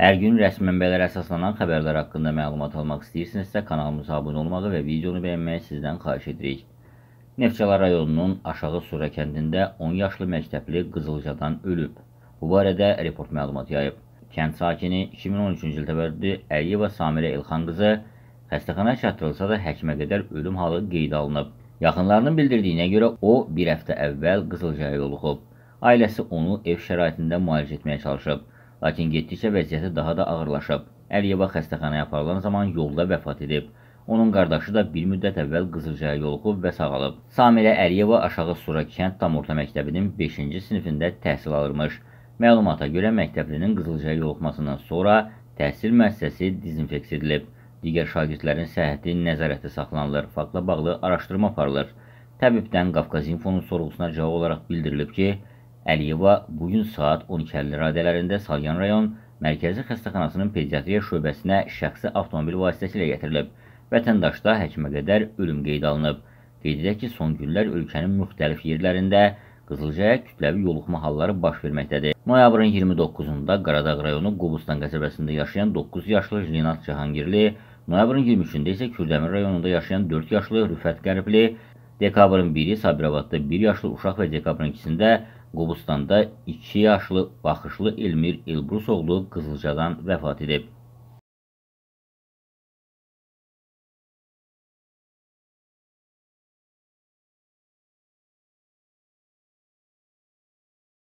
Hər gün rəsmi mənbələrə əsaslanan xəbərlər haqqında məlumat almaq istəyirsinizsə, kanalımıza abunə olmağı və videonu bəyənməyi sizdən xahiş edirik. Neftçalar rayonunun aşağı Sura kəndində 10 yaşlı məktəbli qızılcadan ölüb. Bu barədə report məlumat yayıb. Kənd sakini 2013-cü il təvəllüdlü Əliyeva Samirə Elxan qızı xəstəxana çatdırılsa da həkimə qədər ölüm halı qeyd alınıb. Yaxınlarının bildirdiyinə görə o bir həftə əvvəl qızılcaya yoluxub. Ailəsi onu ev şəraitində müalicə etməyə çalışıb. Lakin getdikcə vəziyyəti daha da ağırlaşıb. Əliyeva xəstəxanaya aparılan zaman yolda vəfat edib. Onun qardaşı da bir müddət əvvəl Qızılcaya yoluxub və sağalıb. Samirə Əliyeva aşağı Sura kənd tam orta məktəbinin 5-ci sinifində təhsil alırmış. Məlumata görə məktəblinin Qızılcaya yoluxmasından sonra təhsil müəssisəsi dezinfeks edilib. Digər şagirdlərin səhhəti nəzarətdə saxlanılır. Faktla bağlı araşdırma aparılır. Təbibdən Qafqaz İnfonun sorğusuna cavab olaraq bildirilib ki, Əliyeva bugün saat 12.50 radələrində Salyan rayon Mərkəzi Xəstəxanasının pediatriya şöbəsinə şəxsi avtomobil vasitəsilə gətirilib. Vətəndaşda həkimə qədər ölüm qeyd alınıb. Qeyd edək ki, son günlər ölkənin müxtəlif yerlərində qızılcaya kütləvi yoluxma halları baş verməkdədir. Noyabrın 29-da Qaradağ rayonu Qobustan qəsəbəsində yaşayan 9 yaşlı Jilinat Cahangirli, noyabrın 23-də isə Kürdəmir rayonunda yaşayan 4 yaşlı Rüfət Qəribli, dekabrın 1-i Sabirabadda 1 yaşlı uşaq və dekabrın 2-sində Qobustanda 2 yaşlı baxışlı Elmir Elbrusoğlu Qızılcadan vəfat edib.